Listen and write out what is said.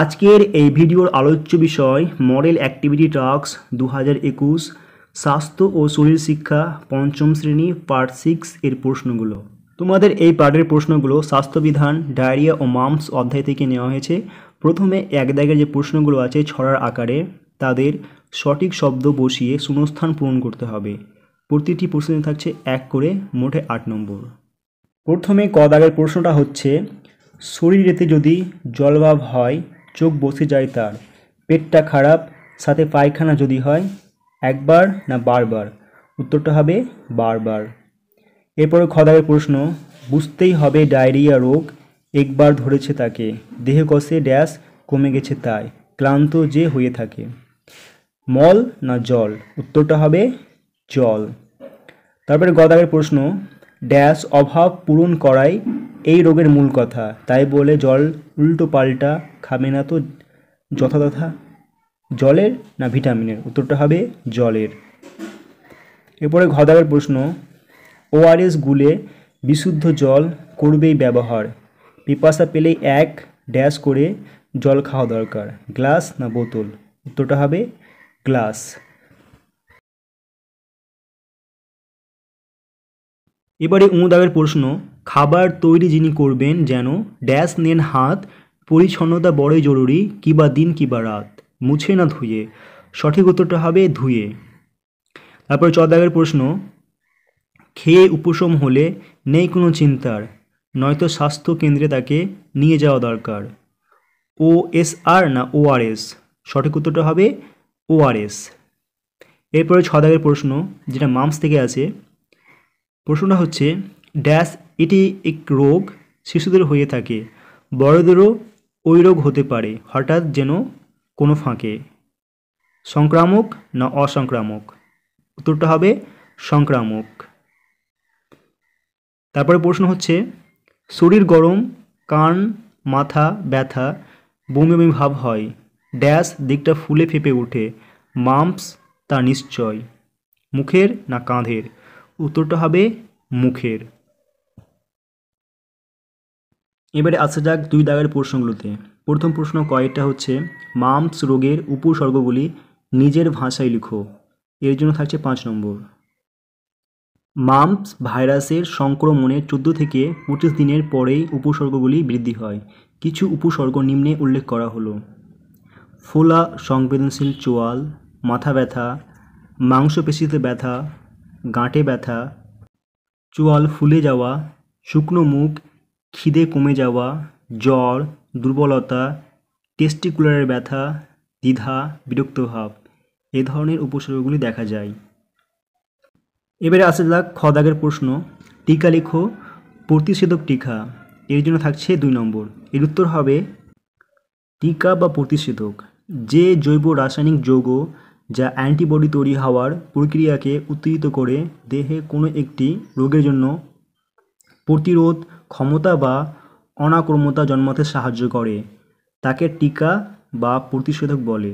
আজকের এই ভিডিওর আলোচ্য বিষয় মডেল অ্যাক্টিভিটি টাক্স দু হাজার একুশ স্বাস্থ্য ও শরীর শিক্ষা পঞ্চম শ্রেণী পার্ট সিক্স এর প্রশ্নগুলো তোমাদের এই পার্টের প্রশ্নগুলো স্বাস্থ্যবিধান ডায়রিয়া ও মামস অধ্যায় থেকে নেওয়া হয়েছে প্রথমে এক দাগের যে প্রশ্নগুলো আছে ছড়ার আকারে তাদের সঠিক শব্দ বসিয়ে শূন্যস্থান পূরণ করতে হবে প্রতিটি প্রশ্নে থাকছে এক করে মোটে আট নম্বর প্রথমে ক দাগের প্রশ্নটা হচ্ছে শরীরেতে যদি জলভাব হয় চোখ বসে যায় তার পেটটা খারাপ সাথে পায়খানা যদি হয় একবার না বারবার উত্তরটা হবে বারবার এরপরে খদায়ের প্রশ্ন বুঝতেই হবে ডায়রিয়া রোগ একবার ধরেছে তাকে দেহে কষে ড্যাশ কমে গেছে তাই ক্লান্ত যে হয়ে থাকে মল না জল উত্তরটা হবে জল তারপরে গদাগের প্রশ্ন ড্যাশ অভাব পূরণ করায় এই রোগের মূল কথা তাই বলে জল উল্টো পাল্টা খাবে না তো যথাযথা জলের না ভিটামিনের উত্তরটা হবে জলের এরপরে ঘদাবের প্রশ্ন ওআরএস গুলে বিশুদ্ধ জল করবেই ব্যবহার পিপাসা পেলেই এক ড্যাশ করে জল খাওয়া দরকার গ্লাস না বোতল উত্তরটা হবে গ্লাস এবারে উমদাবের প্রশ্ন খাবার তৈরি যিনি করবেন যেন ড্যাশ নেন হাত পরিচ্ছন্নতা বড়ই জরুরি কিবা দিন কিবা রাত মুছে না ধুয়ে সঠিক উত্তরটা হবে ধুয়ে তারপরে চদাগের প্রশ্ন খেয়ে উপশম হলে নেই কোনো চিন্তার নয়তো স্বাস্থ্য কেন্দ্রে তাকে নিয়ে যাওয়া দরকার ও এস আর না এস সঠিক উত্তরটা হবে ও আর এস এরপরে ছদাগের প্রশ্ন যেটা মামস থেকে আছে প্রশ্নটা হচ্ছে ড্যাশ এটি এক রোগ শিশুদের হয়ে থাকে বড়দেরও ওই রোগ হতে পারে হঠাৎ যেন কোনো ফাঁকে সংক্রামক না অসংক্রামক উত্তরটা হবে সংক্রামক তারপরে প্রশ্ন হচ্ছে শরীর গরম কান মাথা ব্যথা বমি বমি ভাব হয় ড্যাশ দিকটা ফুলে ফেপে ওঠে মাম্পস তা নিশ্চয় মুখের না কাঁধের উত্তরটা হবে মুখের এবারে আসা যাক দুই দাগের প্রশ্নগুলোতে প্রথম প্রশ্ন কয়েকটা হচ্ছে মামস রোগের উপসর্গগুলি নিজের ভাষায় লিখো এর জন্য থাকছে পাঁচ নম্বর মামস ভাইরাসের সংক্রমণে চোদ্দো থেকে পঁচিশ দিনের পরেই উপসর্গগুলি বৃদ্ধি হয় কিছু উপসর্গ নিম্নে উল্লেখ করা হলো ফোলা সংবেদনশীল চোয়াল মাথা ব্যথা মাংসপেশিতে ব্যথা গাঁটে ব্যথা চোয়াল ফুলে যাওয়া শুকনো মুখ খিদে কমে যাওয়া জ্বর দুর্বলতা টেস্টিকুলারের ব্যথা দ্বিধা বিরক্তভাব এ ধরনের উপসর্গগুলি দেখা যায় এবারে আসে যাক খদাগের প্রশ্ন টিকা লেখো প্রতিষেধক টিকা এর জন্য থাকছে দুই নম্বর এর উত্তর হবে টিকা বা প্রতিষেধক যে জৈব রাসায়নিক যৌগ যা অ্যান্টিবডি তৈরি হওয়ার প্রক্রিয়াকে উত্তেজিত করে দেহে কোনো একটি রোগের জন্য প্রতিরোধ ক্ষমতা বা অনাক্রমতা জন্মাতে সাহায্য করে তাকে টিকা বা প্রতিষেধক বলে